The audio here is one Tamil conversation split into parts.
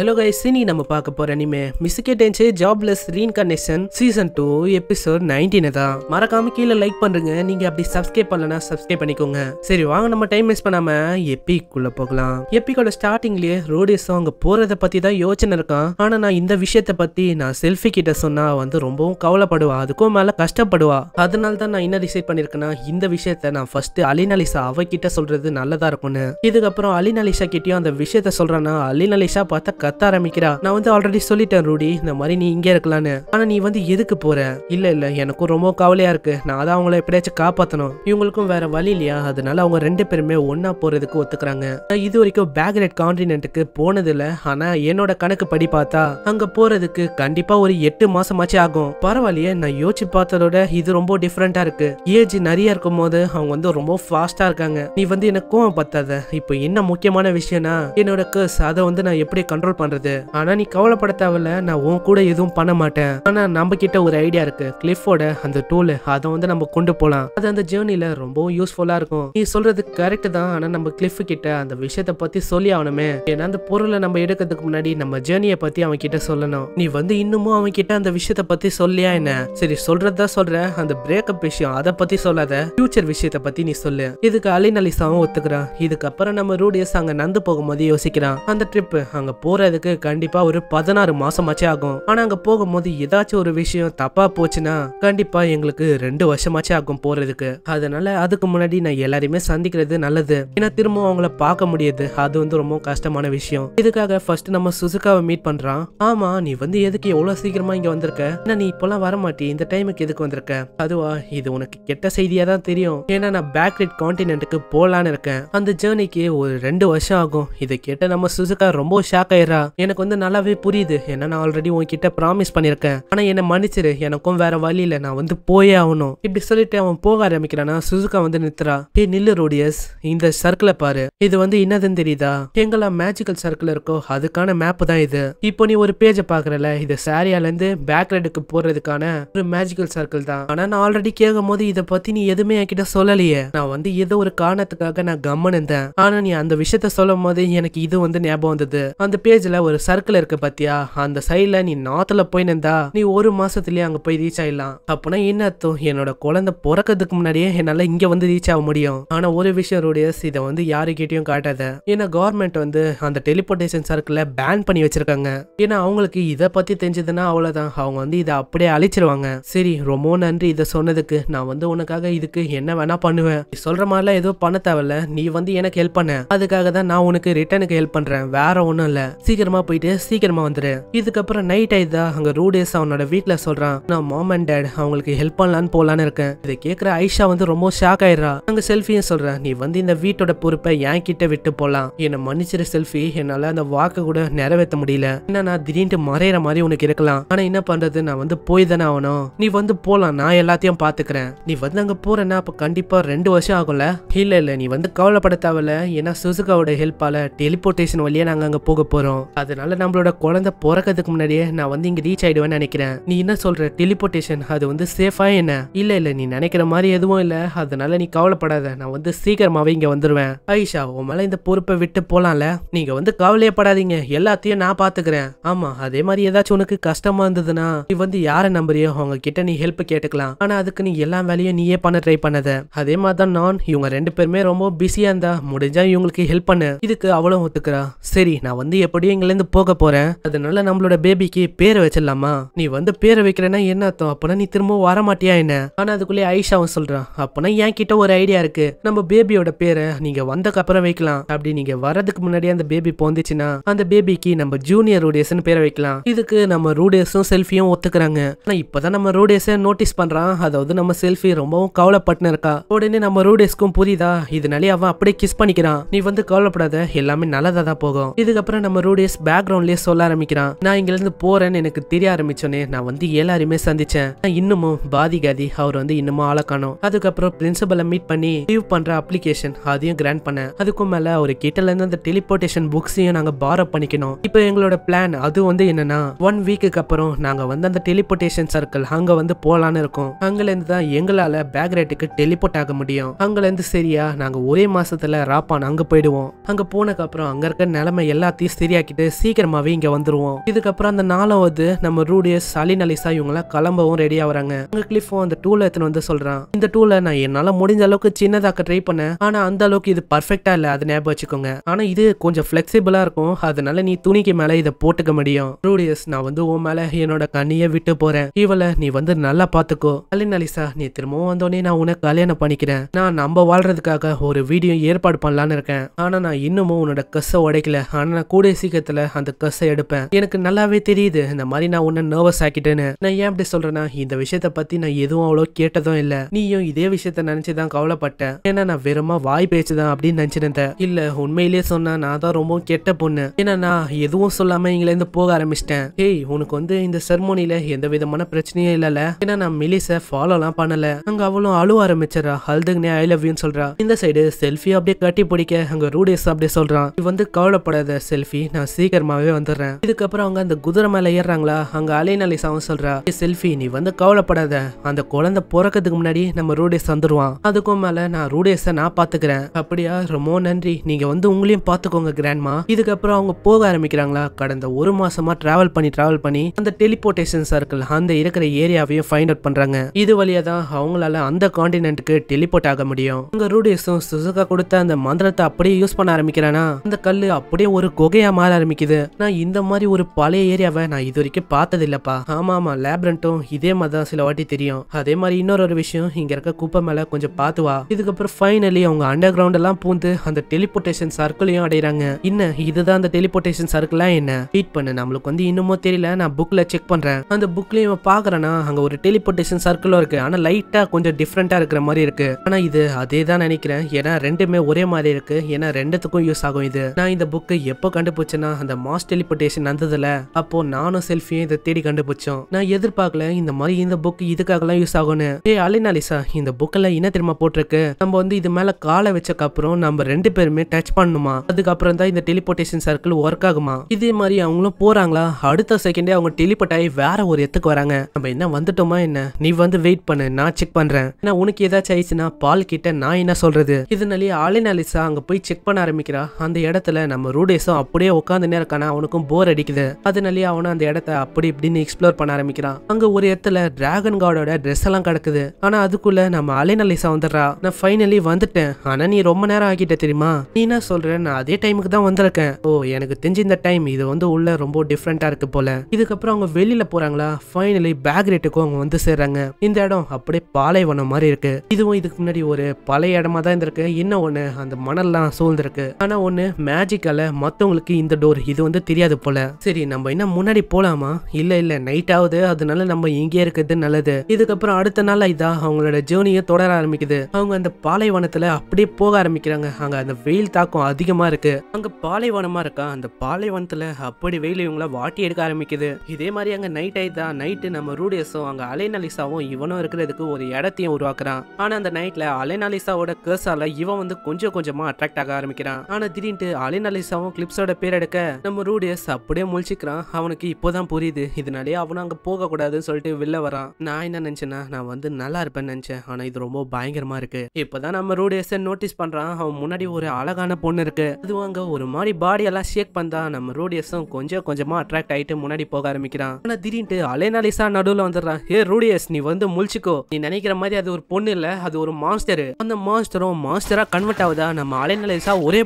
ஹலோ கைஸ் சினி நம்ம பார்க்க போற அனிமே மிஸ்கேட் என்ச்சு jobless reincarnation season two episode nineteen தான் மறக்காம கீழே லைக் பண்றீங்க நீங்க அப்படி சப்ஸ்கிரைப் பண்ணலனா சப்ஸ்கிரைப் பண்ணிக்கோங்க சரி வாங்க நம்ம டைம் வேஸ்ட் பண்ணாம எப்பிக்குள்ள போகலாம் எப்பிக்கோட ஸ்டார்டிங்லயே ரோடியஸும் அங்க போறத பத்தி தான் யோசனை இருக்கான் ஆனா நான் இந்த விஷயத்த பத்தி நான் செல்ஃபி கிட்ட சொன்னா வந்து ரொம்பவும் கவலைப்படுவா அதுக்கும் மேல கஷ்டப்படுவா அதனால தான் நான் என்ன டிசைட் பண்ணிருக்கேன்னா இந்த விஷயத்த நான் ஃபர்ஸ்ட் அலினாலிசா அவகிட்ட சொல்றது நல்லதா இருக்கும்னு இதுக்கப்புறம் அலினாலிசா கிட்டயும் அந்த விஷயத்த சொல்றேன்னா அலினாலிசா பார்த்தா கத்த ஆரம்பிக்கிறா நான் வந்து ஆல்ரெடி சொல்லிட்டேன் ரூடி இந்த மாதிரி நீ இங்கே இருக்கலான்னு ஆனா நீ வந்து எதுக்கு போற இல்ல இல்ல எனக்கும் ரொம்ப கவலையா இருக்கு நான் அதான் அவங்கள எப்படியாச்சும் காப்பாத்தணும் இவங்களுக்கும் வேற வழி இல்லையா அதனால அவங்க ரெண்டு பேருமே ஒன்னா போறதுக்கு ஒத்துக்கிறாங்க இது வரைக்கும் பேக்ரெட் போனது போனதில்ல ஆனா என்னோட கணக்கு படி பார்த்தா அங்க போறதுக்கு கண்டிப்பா ஒரு எட்டு மாசமாச்சு ஆகும் பரவாயில்லையே நான் யோசிச்சு பார்த்ததோட இது ரொம்ப டிஃப்ரெண்டா இருக்கு ஏஜ் நிறைய இருக்கும் போது அவங்க வந்து ரொம்ப ஃபாஸ்டா இருக்காங்க நீ வந்து எனக்கு கோவம் பத்தாத இப்போ என்ன முக்கியமான விஷயம்னா என்னோட கர்ஸ் அதை வந்து நான் எப்படி கண்ட்ரோல் பண்றது ஆனா நீ கவலைப்பட தேவையில்ல நான் உன் கூட எதுவும் பண்ண மாட்டேன் ஆனா நம்ம கிட்ட ஒரு ஐடியா இருக்கு கிளிஃபோட அந்த டூல் அதை வந்து நம்ம கொண்டு போலாம் அது அந்த ஜேர்னில ரொம்பவும் யூஸ்ஃபுல்லா இருக்கும் நீ சொல்றது கரெக்ட் தான் ஆனா நம்ம கிளிஃப் கிட்ட அந்த விஷயத்த பத்தி சொல்லி ஆகணுமே ஏன்னா அந்த பொருளை நம்ம எடுக்கிறதுக்கு முன்னாடி நம்ம ஜேர்னியை பத்தி அவன் கிட்ட சொல்லணும் நீ வந்து இன்னமும் அவன் கிட்ட அந்த விஷயத்த பத்தி சொல்லியா என்ன சரி சொல்றதா சொல்ற அந்த பிரேக்கப் விஷயம் அதை பத்தி சொல்லாத ஃபியூச்சர் விஷயத்த பத்தி நீ சொல்லு இதுக்கு அலின் அலிசாவும் ஒத்துக்கிறான் இதுக்கப்புறம் நம்ம ரூடியஸ் அங்க நந்து போகும்போது யோசிக்கிறான் அந்த ட்ரிப் அங்க போற வர்றதுக்கு கண்டிப்பா ஒரு பதினாறு மாசமாச்சே ஆகும் ஆனா அங்க போகும்போது ஏதாச்சும் ஒரு விஷயம் தப்பா போச்சுன்னா கண்டிப்பா எங்களுக்கு ரெண்டு வருஷமாச்சே ஆகும் போறதுக்கு அதனால அதுக்கு முன்னாடி நான் எல்லாரையுமே சந்திக்கிறது நல்லது ஏன்னா திரும்பவும் அவங்கள பார்க்க முடியாது அது வந்து ரொம்ப கஷ்டமான விஷயம் இதுக்காக ஃபர்ஸ்ட் நம்ம சுசுகாவை மீட் பண்றான் ஆமா நீ வந்து எதுக்கு எவ்வளவு சீக்கிரமா இங்க வந்திருக்க ஏன்னா நீ இப்பெல்லாம் வரமாட்டி இந்த டைமுக்கு எதுக்கு வந்திருக்க அதுவா இது உனக்கு கெட்ட செய்தியா தான் தெரியும் ஏன்னா நான் பேக்ரிட் கான்டினென்ட்டுக்கு போலான்னு இருக்கேன் அந்த ஜேர்னிக்கு ஒரு ரெண்டு வருஷம் ஆகும் இதை கேட்ட நம்ம சுசுகா ரொம்ப ஷாக் ஆயிடுறா சொல்றா எனக்கு வந்து நல்லாவே புரியுது ஏன்னா நான் ஆல்ரெடி உன்கிட்ட ப்ராமிஸ் பண்ணியிருக்கேன் ஆனா என்ன மன்னிச்சிரு எனக்கும் வேற வழி இல்லை நான் வந்து போயே ஆகணும் இப்படி சொல்லிட்டு அவன் போக ஆரம்பிக்கிறானா சுசுகா வந்து நித்துறா ஏ நில்லு ரோடியஸ் இந்த சர்க்கிள பாரு இது வந்து என்னதுன்னு தெரியுதா எங்கெல்லாம் மேஜிக்கல் சர்க்கிள் இருக்கோ அதுக்கான மேப் தான் இது இப்போ நீ ஒரு பேஜ பாக்குறல இது சாரியால இருந்து பேக் ரைடுக்கு போறதுக்கான ஒரு மேஜிக்கல் சர்க்கிள் தான் ஆனா நான் ஆல்ரெடி கேட்கும் போது இதை பத்தி நீ எதுவுமே என்கிட்ட சொல்லலையே நான் வந்து ஏதோ ஒரு காரணத்துக்காக நான் கம்மன் இருந்தேன் ஆனா நீ அந்த விஷயத்த சொல்லும் போது எனக்கு இது வந்து ஞாபகம் வந்தது அந்த பேஜ் பேஜில் ஒரு சர்க்கிள் இருக்கு பத்தியா அந்த சைடில் நீ நார்த்தில் போய் நின்றா நீ ஒரு மாசத்துலயே அங்கே போய் ரீச் ஆயிடலாம் அப்போனா என்ன அர்த்தம் என்னோட குழந்தை பிறக்கிறதுக்கு முன்னாடியே என்னால் இங்கே வந்து ரீச் ஆக முடியும் ஆனால் ஒரு விஷயம் ரோடியஸ் இதை வந்து யாருக்கிட்டையும் காட்டாத ஏன்னா கவர்மெண்ட் வந்து அந்த டெலிபோர்டேஷன் சர்க்கிளை பேன் பண்ணி வச்சிருக்காங்க ஏன்னா அவங்களுக்கு இதை பற்றி தெரிஞ்சதுன்னா அவ்வளோதான் அவங்க வந்து இதை அப்படியே அழிச்சிருவாங்க சரி ரொம்ப நன்றி இதை சொன்னதுக்கு நான் வந்து உனக்காக இதுக்கு என்ன வேணா பண்ணுவேன் நீ சொல்ற மாதிரிலாம் எதுவும் பண்ண தேவையில்ல நீ வந்து எனக்கு ஹெல்ப் பண்ண அதுக்காக தான் நான் உனக்கு ரிட்டனுக்கு ஹெல்ப் பண்றேன் வேற ஒன்றும் இல்லை சீக்கிரமா போயிட்டு சீக்கிரமா வந்துரு இதுக்கப்புறம் நைட் ஆயிடுதா அங்க ரூடேஸ் அவனோட வீட்டுல சொல்றான் நான் மாம் அண்ட் டேட் அவங்களுக்கு ஹெல்ப் பண்ணலான்னு போலான்னு இருக்கேன் இதை கேக்குற ஐஷா வந்து ரொம்ப ஷாக் ஆயிடுறா அங்க செல்ஃபியும் சொல்ற நீ வந்து இந்த வீட்டோட பொறுப்பை என் கிட்ட விட்டு போலாம் என்னை மன்னிச்சிரு செல்ஃபி என்னால அந்த வாக்கை கூட நிறைவேற்ற முடியல என்ன நான் திடீர்னு மறையிற மாதிரி உனக்கு இருக்கலாம் ஆனா என்ன பண்றது நான் வந்து போய் தானே ஆகணும் நீ வந்து போலாம் நான் எல்லாத்தையும் பாத்துக்கிறேன் நீ வந்து அங்க போறனா அப்ப கண்டிப்பா ரெண்டு வருஷம் ஆகும்ல இல்ல இல்ல நீ வந்து கவலைப்பட தேவையில்ல ஏன்னா சுசுகாவோட ஹெல்ப்பால டெலிபோர்டேஷன் வழியா நாங்க அங்க போக போறோம் வரும் அதனால நம்மளோட குழந்தை பிறக்கிறதுக்கு முன்னாடியே நான் வந்து இங்க ரீச் ஆயிடுவேன்னு நினைக்கிறேன் நீ என்ன சொல்ற டெலிபோர்டேஷன் அது வந்து சேஃபா என்ன இல்ல இல்ல நீ நினைக்கிற மாதிரி எதுவும் இல்ல அதனால நீ கவலைப்படாத நான் வந்து சீக்கிரமாவே இங்க வந்துருவேன் ஐஷா உன் மேலே இந்த பொறுப்பை விட்டு போலாம்ல நீங்க வந்து கவலையே படாதீங்க எல்லாத்தையும் நான் பாத்துக்கிறேன் ஆமா அதே மாதிரி ஏதாச்சும் உனக்கு கஷ்டமா இருந்ததுன்னா நீ வந்து யாரை நம்புறியோ அவங்க கிட்ட நீ ஹெல்ப் கேட்டுக்கலாம் ஆனா அதுக்கு நீ எல்லா வேலையும் நீயே பண்ண ட்ரை பண்ணத அதே மாதிரி தான் நான் இவங்க ரெண்டு பேருமே ரொம்ப பிஸியா இருந்தா முடிஞ்சா இவங்களுக்கு ஹெல்ப் பண்ணு இதுக்கு அவ்வளவு ஒத்துக்கிறா சரி நான் வந்து எப்படி அப்படியே போக போறேன் அதனால நம்மளோட பேபிக்கு பேரை வச்சிடலாமா நீ வந்து பேரை வைக்கிறேன்னா என்ன அர்த்தம் அப்பனா நீ திரும்ப வரமாட்டியா என்ன ஆனா அதுக்குள்ளே ஐஷாவும் சொல்றான் அப்பனா என் கிட்ட ஒரு ஐடியா இருக்கு நம்ம பேபியோட பேரை நீங்க வந்ததுக்கு அப்புறம் வைக்கலாம் அப்படி நீங்க வர்றதுக்கு முன்னாடி அந்த பேபி போந்துச்சுன்னா அந்த பேபிக்கு நம்ம ஜூனியர் ரூடேஸ்னு பேரை வைக்கலாம் இதுக்கு நம்ம ரூடேஸும் செல்ஃபியும் ஒத்துக்கிறாங்க ஆனா இப்பதான் நம்ம ரூடேஸை நோட்டீஸ் பண்றான் அதாவது நம்ம செல்ஃபி ரொம்பவும் கவலைப்பட்டு இருக்கா உடனே நம்ம ரூடேஸ்க்கும் புரியுதா இதனாலே அவன் அப்படியே கிஸ் பண்ணிக்கிறான் நீ வந்து கவலைப்படாத எல்லாமே நல்லதா தான் போகும் இதுக்கப்புறம் நம்ம ரூடே டேஸ் பேக்ரவுண்ட்லயே சொல்ல ஆரம்பிக்கிறான் நான் இங்கேருந்து போகிறேன்னு எனக்கு தெரிய ஆரம்பிச்சோன்னே நான் வந்து எல்லாருமே சந்திச்சேன் இன்னமும் பாதிகாதி அவர் வந்து இன்னமும் ஆளை காணும் அதுக்கப்புறம் பிரின்சிபலை மீட் பண்ணி லீவ் பண்ற அப்ளிகேஷன் அதையும் கிராண்ட் பண்ணேன் அதுக்கும் மேல அவரு கிட்டல இருந்து அந்த டெலிபோர்டேஷன் புக்ஸையும் நாங்க பாரோ பண்ணிக்கணும் இப்போ எங்களோட பிளான் அது வந்து என்னன்னா ஒன் வீக்கு அப்புறம் நாங்க வந்து அந்த டெலிபோர்டேஷன் சர்க்கிள் அங்க வந்து போலான்னு இருக்கோம் இருந்து தான் எங்களால பேக்ரேட்டுக்கு டெலிபோர்ட் ஆக முடியும் இருந்து சரியா நாங்க ஒரே மாசத்துல ராப்பான் அங்க போயிடுவோம் அங்க போனதுக்கு அப்புறம் அங்க இருக்க நிலைமை எல்லாத்தையும் சரியா கிடைக்குது சீக்கிரமாவே இங்க வந்துருவோம் இதுக்கப்புறம் அந்த நாலாவது நம்ம ரூடியஸ் அலின் அலிசா இவங்களாம் கிளம்பவும் ரெடி ஆகுறாங்க அங்க கிளிஃபும் அந்த டூல எடுத்துன்னு வந்து சொல்றான் இந்த டூல நான் என்னால முடிஞ்ச அளவுக்கு சின்னதாக்க ட்ரை பண்ணேன் ஆனா அந்த அளவுக்கு இது பர்ஃபெக்டா இல்ல அது ஞாபகம் வச்சுக்கோங்க ஆனா இது கொஞ்சம் பிளெக்சிபிளா இருக்கும் அதனால நீ துணிக்கு மேல இதை போட்டுக்க முடியும் ரூடியஸ் நான் வந்து உன் மேல என்னோட கண்ணியை விட்டு போறேன் இவளை நீ வந்து நல்லா பாத்துக்கோ அலின் அலிசா நீ திரும்பவும் வந்தோடனே நான் உனக்கு கல்யாணம் பண்ணிக்கிறேன் நான் நம்ம வாழ்றதுக்காக ஒரு வீடியோ ஏற்பாடு பண்ணலான்னு இருக்கேன் ஆனா நான் இன்னமும் உன்னோட கச உடைக்கல ஆனா நான் கூட சீக்கிரம் சீக்கிரத்துல அந்த கஸை எடுப்பேன் எனக்கு நல்லாவே தெரியுது இந்த மாதிரி நான் உன்ன நர்வஸ் ஆக்கிட்டேன்னு நான் ஏன் அப்படி சொல்றேன்னா இந்த விஷயத்த பத்தி நான் எதுவும் அவ்வளோ கேட்டதும் இல்ல நீயும் இதே விஷயத்த நினைச்சுதான் கவலைப்பட்டேன் ஏன்னா நான் வெறுமா வாய் பேச்சுதான் அப்படின்னு நினைச்சிருந்தேன் இல்ல உண்மையிலேயே சொன்னா நான் தான் ரொம்ப கெட்ட பொண்ணு ஏன்னா நான் எதுவும் சொல்லாம இங்கில இருந்து போக ஆரம்பிச்சிட்டேன் ஏய் உனக்கு வந்து இந்த செர்மோனில எந்த விதமான பிரச்சனையும் இல்லல ஏன்னா நான் மிலிச எல்லாம் பண்ணல அங்க அவளும் அழுவ ஆரம்பிச்சிடறா ஹல்துங்கனே ஐ லவ் யூன்னு சொல்றா இந்த சைடு செல்ஃபி அப்படியே கட்டி பிடிக்க அங்க ரூடேஸ் அப்படியே சொல்றான் இது வந்து கவலைப்படாத செல்ஃபி நான் நான் சீக்கிரமாவே வந்துடுறேன் இதுக்கப்புறம் அவங்க அந்த குதிரை மேல ஏறுறாங்களா அங்க அலைன் அலிசாவும் சொல்றா செல்ஃபி நீ வந்து கவலைப்படாத அந்த குழந்தை பிறக்கிறதுக்கு முன்னாடி நம்ம ரூடேஸ் வந்துருவான் அதுக்கும் மேல நான் ரூடேஸ நான் பாத்துக்கிறேன் அப்படியா ரொம்ப நன்றி நீங்க வந்து உங்களையும் பாத்துக்கோங்க கிராண்ட்மா இதுக்கப்புறம் அவங்க போக ஆரம்பிக்கிறாங்களா கடந்த ஒரு மாசமா டிராவல் பண்ணி டிராவல் பண்ணி அந்த டெலிபோர்டேஷன் சர்க்கிள் அந்த இருக்கிற ஏரியாவையும் ஃபைண்ட் அவுட் பண்றாங்க இது வழியா தான் அவங்களால அந்த காண்டினென்ட்க்கு டெலிபோர்ட் ஆக முடியும் அங்க ரூடேஸும் சுசுகா கொடுத்த அந்த மந்திரத்தை அப்படியே யூஸ் பண்ண ஆரம்பிக்கிறானா அந்த கல்லு அப்படியே ஒரு குகையா மாற ஆரம்பிக்குது நான் இந்த மாதிரி ஒரு பழைய ஏரியாவை நான் இது வரைக்கும் பார்த்ததில்லப்பா ஆமா ஆமா லேப்ரண்ட்டும் இதே மாதிரி தான் சில வாட்டி தெரியும் அதே மாதிரி இன்னொரு ஒரு விஷயம் இங்க இருக்க குப்பை மேல கொஞ்சம் பார்த்து வா இதுக்கப்புறம் ஃபைனலி அவங்க அண்டர் கிரவுண்ட் எல்லாம் பூந்து அந்த டெலிபோர்டேஷன் சர்க்கிளையும் அடைகிறாங்க என்ன இதுதான் அந்த டெலிபோர்டேஷன் சர்க்கிளா என்ன ஹீட் பண்ணு நம்மளுக்கு வந்து இன்னமும் தெரியல நான் புக்ல செக் பண்றேன் அந்த புக்லயும் பாக்குறேன்னா அங்க ஒரு டெலிபோர்டேஷன் சர்க்கிளும் இருக்கு ஆனா லைட்டா கொஞ்சம் டிஃப்ரெண்டா இருக்கிற மாதிரி இருக்கு ஆனா இது அதே தான் நினைக்கிறேன் ஏன்னா ரெண்டுமே ஒரே மாதிரி இருக்கு ஏன்னா ரெண்டுத்துக்கும் யூஸ் ஆகும் இது நான் இந்த புக்கை எப்போ கண்டுபிடிச்சேன் ஆச்சுன்னா அந்த மாஸ் டெலிபோர்டேஷன் வந்ததில் அப்போ நானும் செல்ஃபியும் இதை தேடி கண்டுபிடிச்சோம் நான் எதிர்பார்க்கல இந்த மாதிரி இந்த புக் இதுக்காகலாம் யூஸ் ஆகும்னு ஏ அலினாலிசா இந்த புக்கில் என்ன தெரியுமா போட்டிருக்கு நம்ம வந்து இது மேல காலை வச்சக்கு அப்புறம் நம்ம ரெண்டு பேருமே டச் பண்ணுமா அதுக்கப்புறம் தான் இந்த டெலிபோர்டேஷன் சர்க்கிள் ஒர்க் ஆகுமா இதே மாதிரி அவங்களும் போறாங்களா அடுத்த செகண்டே அவங்க டெலிபோர்ட் ஆகி வேற ஒரு இடத்துக்கு வராங்க நம்ம என்ன வந்துட்டோமா என்ன நீ வந்து வெயிட் பண்ணு நான் செக் பண்றேன் ஏன்னா உனக்கு ஏதாச்சும் ஆயிடுச்சுன்னா பால் கிட்ட நான் என்ன சொல்கிறது இதனாலேயே அலினாலிசா அங்க போய் செக் பண்ண ஆரம்பிக்கிறா அந்த இடத்துல நம்ம ரூடேஸும் அப்படியே உட்காந்து நேரக்கான அவனுக்கும் போர் அடிக்குது அதனாலேயே அவனும் அந்த இடத்த அப்படி இப்படின்னு எக்ஸ்ப்ளோர் பண்ண ஆரம்பிக்கிறான் அங்க ஒரு இடத்துல டிராகன் காடோட ட்ரெஸ் எல்லாம் கிடக்குது ஆனா அதுக்குள்ள நம்ம அலைநலிசா வந்துடுறா நான் ஃபைனலி வந்துட்டேன் ஆனா நீ ரொம்ப நேரம் ஆகிட்ட தெரியுமா நீ என்ன சொல்ற நான் அதே டைமுக்கு தான் வந்திருக்கேன் ஓ எனக்கு தெரிஞ்ச இந்த டைம் இது வந்து உள்ள ரொம்ப டிஃப்ரெண்டா இருக்கு போல இதுக்கப்புறம் அவங்க வெளியில போறாங்களா ஃபைனலி பேக் ரேட்டுக்கும் அவங்க வந்து சேர்றாங்க இந்த இடம் அப்படியே பாலைவனம் மாதிரி இருக்கு இதுவும் இதுக்கு முன்னாடி ஒரு பழைய இடமா தான் இருந்திருக்கு இன்னும் ஒண்ணு அந்த மணல்லாம் சூழ்ந்திருக்கு ஆனா ஒண்ணு மேஜிக்கால மத்தவங்களுக்கு இந்த டோர் இது வந்து தெரியாது போல சரி நம்ம என்ன முன்னாடி போலாமா இல்ல இல்ல நைட் ஆகுது அதனால நம்ம இங்கே இருக்கிறது நல்லது இதுக்கப்புறம் அடுத்த நாள் இதா அவங்களோட ஜேர்னியை தொடர ஆரம்பிக்குது அவங்க அந்த பாலைவனத்துல அப்படியே போக ஆரம்பிக்கிறாங்க அங்க அந்த வெயில் தாக்கம் அதிகமா இருக்கு அங்க பாலைவனமா இருக்கா அந்த பாலைவனத்துல அப்படி வெயில் இவங்கள வாட்டி எடுக்க ஆரம்பிக்குது இதே மாதிரி அங்க நைட் ஆயிதா நைட்டு நம்ம ரூடியஸும் அங்க அலைநலிசாவும் இவனும் இருக்கிறதுக்கு ஒரு இடத்தையும் உருவாக்குறான் ஆனா அந்த நைட்ல அலைநலிசாவோட கேர்ஸால இவன் வந்து கொஞ்சம் கொஞ்சமா அட்ராக்ட் ஆக ஆரம்பிக்கிறான் ஆனா திடீர்னு அலைநலிசாவும் கிளிப்ஸோட பேர் நடக்க நம்ம ரூடியஸ் அப்படியே முழிச்சுக்கிறான் அவனுக்கு இப்போதான் புரியுது இதனாலேயே அவனும் அங்க போக கூடாதுன்னு சொல்லிட்டு வெளில வரான் நான் என்ன நினைச்சேன்னா நான் வந்து நல்லா இருப்பேன்னு நினைச்சேன் ஆனா இது ரொம்ப பயங்கரமா இருக்கு இப்பதான் நம்ம ரூடியஸ் நோட்டீஸ் பண்றான் அவன் முன்னாடி ஒரு அழகான பொண்ணு இருக்கு அதுவும் அங்க ஒரு மாதிரி பாடி எல்லாம் ஷேக் பண்ணா நம்ம ரூடியஸும் கொஞ்சம் கொஞ்சமா அட்ராக்ட் ஆயிட்டு முன்னாடி போக ஆரம்பிக்கிறான் ஆனா திடீர்னு அலேனாலிசா நடுவுல வந்துடுறான் ஏ ரூடியஸ் நீ வந்து முழிச்சுக்கோ நீ நினைக்கிற மாதிரி அது ஒரு பொண்ணு இல்ல அது ஒரு மாஸ்டர் அந்த மாஸ்டரும் மாஸ்டரா கன்வெர்ட் ஆகுதா நம்ம அலைநலேசா ஒரே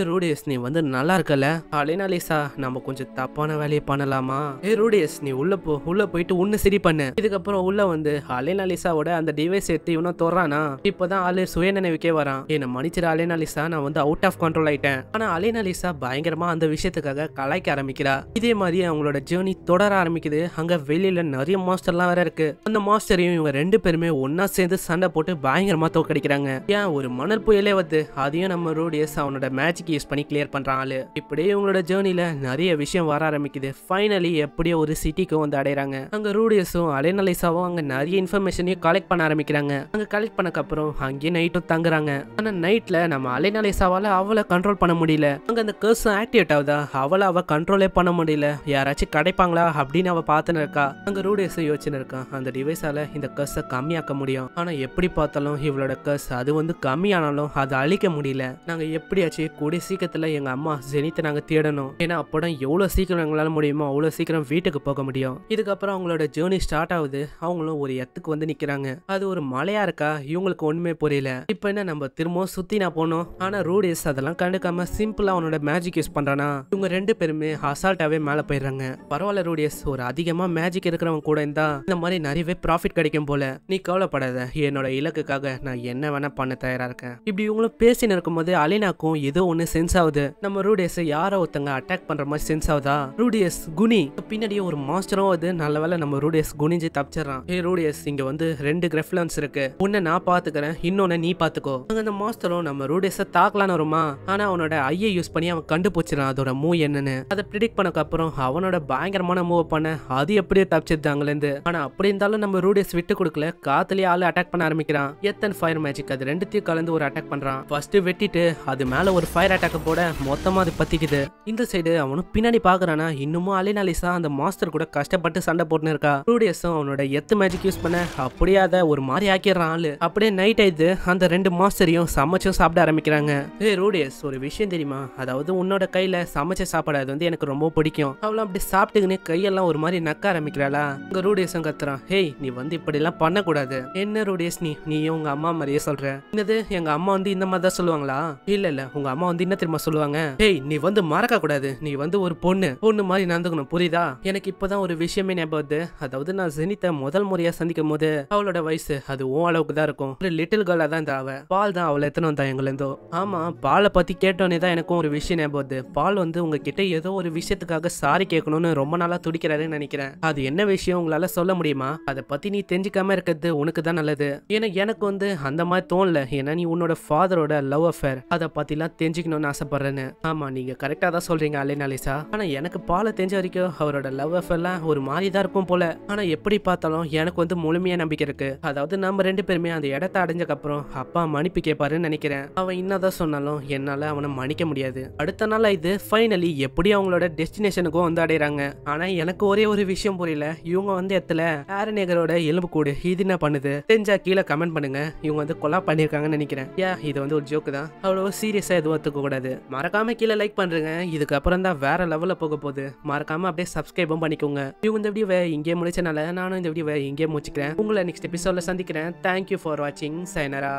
ஏ ரூடியஸ் நீ வந்து நல்லா இருக்கல அலைனா நம்ம கொஞ்சம் தப்பான வேலையை பண்ணலாமா ஏ ரூடியஸ் நீ உள்ள போ உள்ள போயிட்டு உன்ன சரி பண்ணு இதுக்கப்புறம் உள்ள வந்து அலைனா அந்த டிவைஸ் எடுத்து இவனும் தொறானா இப்பதான் ஆளு சுய நினைவுக்கே வரான் என்ன மன்னிச்சிட அலைனா லிசா நான் வந்து அவுட் ஆஃப் கண்ட்ரோல் ஆயிட்டேன் ஆனா அலைனா லிசா பயங்கரமா அந்த விஷயத்துக்காக கலாய்க்க ஆரம்பிக்கிறா இதே மாதிரி அவங்களோட ஜேர்னி தொடர ஆரம்பிக்குது அங்க வெளியில நிறைய மாஸ்டர்லாம் வேற இருக்கு அந்த மாஸ்டரையும் இவங்க ரெண்டு பேருமே ஒன்னா சேர்ந்து சண்டை போட்டு பயங்கரமா தோக்கடிக்கிறாங்க ஏன் ஒரு மணல் புயலே வந்து அதையும் நம்ம ரூடியஸ் அவனோட மேஜிக் யூஸ் பண்ணி கிளியர் பண்றான் ஆளு இப்படியே அவங்களோட ஜேர்னில நிறைய விஷயம் வர ஆரம்பிக்குது ஃபைனலி எப்படியோ ஒரு சிட்டிக்கு வந்து அடைகிறாங்க அங்கே ரூடியஸும் அலைனலைஸாவும் அங்கே நிறைய இன்ஃபர்மேஷனையும் கலெக்ட் பண்ண ஆரம்பிக்கிறாங்க அங்கே கலெக்ட் அப்புறம் அங்கேயே நைட்டும் தங்குறாங்க ஆனால் நைட்டில் நம்ம அலைனலைஸாவால் அவளை கண்ட்ரோல் பண்ண முடியல அங்கே அந்த கேர்ஸும் ஆக்டிவேட் ஆகுதா அவளை அவள் கண்ட்ரோலே பண்ண முடியல யாராச்சும் கிடைப்பாங்களா அப்படின்னு அவள் பார்த்துன்னு இருக்கா அங்கே ரூடியஸ் யோசிச்சு இருக்கான் அந்த டிவைஸால் இந்த கர்ஸை கம்மியாக்க முடியும் ஆனால் எப்படி பார்த்தாலும் இவளோட கர்ஸ் அது வந்து கம்மியானாலும் அதை அழிக்க முடியல நாங்கள் எப்படியாச்சும் கூடிய சீக்கிரத்தில் எங்கள் அம்மா ஜெனித்தை நாங்கள் தேடணும் ஏன்னா அப்போதான் எவ்வளவு சீக்கிரம் எங்களால் முடியுமோ அவ்வளவு சீக்கிரம் வீட்டுக்கு போக முடியும் இதுக்கப்புறம் அவங்களோட ஜேர்னி ஸ்டார்ட் ஆகுது அவங்களும் ஒரு எத்துக்கு வந்து நிக்கிறாங்க அது ஒரு மலையா இருக்கா இவங்களுக்கு ஒண்ணுமே புரியல இப்ப என்ன நம்ம திரும்பவும் சுத்தி நான் போனோம் ஆனா ரூடிஸ் அதெல்லாம் கண்டுக்காம சிம்பிளா அவனோட மேஜிக் யூஸ் பண்றானா இவங்க ரெண்டு பேருமே அசால்ட்டாவே மேல போயிடுறாங்க பரவாயில்ல ரூடியஸ் ஒரு அதிகமா மேஜிக் இருக்கிறவங்க கூட இருந்தா இந்த மாதிரி நிறையவே ப்ராஃபிட் கிடைக்கும் போல நீ கவலைப்படாத என்னோட இலக்குக்காக நான் என்ன வேணா பண்ண தயாரா இருக்கேன் இப்படி இவங்களும் பேசின்னு போது அலினாக்கும் ஏதோ ஒண்ணு சென்ஸ் ஆகுது நம்ம ரூடியஸ் யாரோ ஒருத்தங்க அட்டாக் பண்ற மாதிரி சென்ஸ் ஆகுதா ரூடியஸ் குனி பின்னாடியே ஒரு மாஸ்டரும் அது நல்ல வேலை நம்ம ரூடியஸ் குனிஞ்சு தப்பிச்சிடறான் ஏ ரூடியஸ் இங்க வந்து ரெண்டு கிரெஃப்லன்ஸ் இருக்கு ஒன்னு நான் பாத்துக்கிறேன் இன்னொன்னு நீ பாத்துக்கோ அந்த மாஸ்டரும் நம்ம ரூடியஸ தாக்கலான்னு வருமா ஆனா அவனோட ஐயை யூஸ் பண்ணி அவன் கண்டுபிடிச்சிடான் அதோட மூவ் என்னன்னு அதை ப்ரிடிக்ட் பண்ணக்கு அப்புறம் அவனோட பயங்கரமான மூவ் பண்ண அது எப்படியோ இருந்து ஆனா அப்படி இருந்தாலும் நம்ம ரூடியஸ் விட்டு கொடுக்கல காத்துலயே ஆளு அட்டாக் பண்ண ஆரம்பிக்கிறான் எத்தன் ஃபயர் மேஜிக் அது ரெண்டுத்தையும் கலந்து ஒரு அட்டாக் பண்றான் ஃபர்ஸ்ட் வெட்டிட்டு அது மேல ஒரு ஃபயர் அட்டாக் போட மொத்தமா அது பத்திக்குது இந்த சைடு அவனும் பின்னாடி பாக்குறானா இன்னமும் அலினாலிசா அந்த மாஸ்டர் கூட கஷ்டப்பட்டு சண்டை போட்டுன்னு இருக்கா டூ அவனோட எத்து மேஜிக் யூஸ் பண்ண அப்படியே அதை ஒரு மாதிரி ஆக்கிடுறான் ஆளு அப்படியே நைட் ஆயிடுது அந்த ரெண்டு மாஸ்டரையும் சமைச்சும் சாப்பிட ஆரம்பிக்கிறாங்க ஏ ரூடியஸ் ஒரு விஷயம் தெரியுமா அதாவது உன்னோட கையில சமைச்ச சாப்பாடு அது வந்து எனக்கு ரொம்ப பிடிக்கும் அவளும் அப்படி சாப்பிட்டுக்குன்னு கையெல்லாம் ஒரு மாதிரி நக்க ஆரம்பிக்கிறாளா உங்க ரூடியஸும் கத்துறான் ஹேய் நீ வந்து இப்படி எல்லாம் பண்ணக்கூடாது என்ன ரூடியஸ் நீ நீயும் உங்க அம்மா மாதிரியே சொல்ற என்னது எங்க அம்மா வந்து இந்த மாதிரி தான் சொல்லுவாங்களா இல்ல இல்ல உங்க அம்மா வந்து என்ன தெரியுமா சொல்லுவாங்க ஹேய் நீ வந்து மறக்கக்கூடாது நீ வந்து ஒரு பொண்ணு பொண்ணு மாதிரி நடந்துக்கணும் புரியுதா எனக்கு இப்போதான் ஒரு விஷயமே ஞாபகம் வருது அதாவது நான் ஜெனித்தை முதல் முறையாக சந்திக்கும் போது அவளோட வயசு அது ஓ அளவுக்கு தான் இருக்கும் ஒரு லிட்டில் கேர்லாக தான் இந்த அவள் பால் தான் அவளை எத்தனை வந்தா எங்களுந்தோ ஆமாம் பாலை பற்றி கேட்டோன்னே தான் எனக்கும் ஒரு விஷயம் ஞாபகம் வருது பால் வந்து உங்ககிட்ட ஏதோ ஒரு விஷயத்துக்காக சாரி கேட்கணும்னு ரொம்ப நாளாக துடிக்கிறாருன்னு நினைக்கிறேன் அது என்ன விஷயம் உங்களால் சொல்ல முடியுமா அதை பற்றி நீ தெரிஞ்சுக்காம இருக்கிறது உனக்கு தான் நல்லது ஏன்னா எனக்கு வந்து அந்த மாதிரி தோணல ஏன்னா நீ உன்னோட ஃபாதரோட லவ் அஃபேர் அதை பற்றிலாம் தெரிஞ்சுக்கணும்னு ஆசைப்படுறேன்னு ஆமா நீங்கள் கரெக்டா கரெக்டாக தான் சொல்கிறீங்க அலின் அலிசா ஆனால் எனக்கு பால தெரிஞ்ச வரைக்கும் அவரோட லவ் எல்லாம் ஒரு மாதிரி தான் இருக்கும் போல ஆனால் எப்படி பார்த்தாலும் எனக்கு வந்து முழுமையாக நம்பிக்கை இருக்கு அதாவது நம்ம ரெண்டு பேருமே அந்த இடத்த அடைஞ்சக்கப்புறம் அப்பா மன்னிப்பு கேட்பாருன்னு நினைக்கிறேன் அவன் என்னதான் சொன்னாலும் என்னால் அவனை மன்னிக்க முடியாது அடுத்த நாள் இது ஃபைனலி எப்படி அவங்களோட டெஸ்டினேஷனுக்கும் வந்து அடையிறாங்க ஆனால் எனக்கு ஒரே ஒரு விஷயம் புரியல இவங்க வந்து இடத்துல ஆரநேகரோட எலும்பு கூடு இது என்ன பண்ணுது தெரிஞ்சா கீழே கமெண்ட் பண்ணுங்க இவங்க வந்து கொலா பண்ணியிருக்காங்கன்னு நினைக்கிறேன் ஏ இது வந்து ஒரு ஜோக்கு தான் அவ்வளோ சீரியஸாக எதுவும் ஒத்துக்க கூடாது மறக்காம கீழே லைக் பண்ணுறேங்க இதுக்கப்புறம் தான் வேற லெவலில் போக போகுது மறக்காம அப்படியே சப்ஸ்கிரைபும் பண்ணிக்கோங்க இவங்க இந்த வீடியோ இங்கே முடிச்சனால நானும் இந்த வீடியோ இங்கே முடிச்சுக்கிறேன் உங்களை நெக்ஸ்ட் எபிசோட சந்திக்கிறேன் தேங்க்யூ ஃபார் வாட்சிங் சைனரா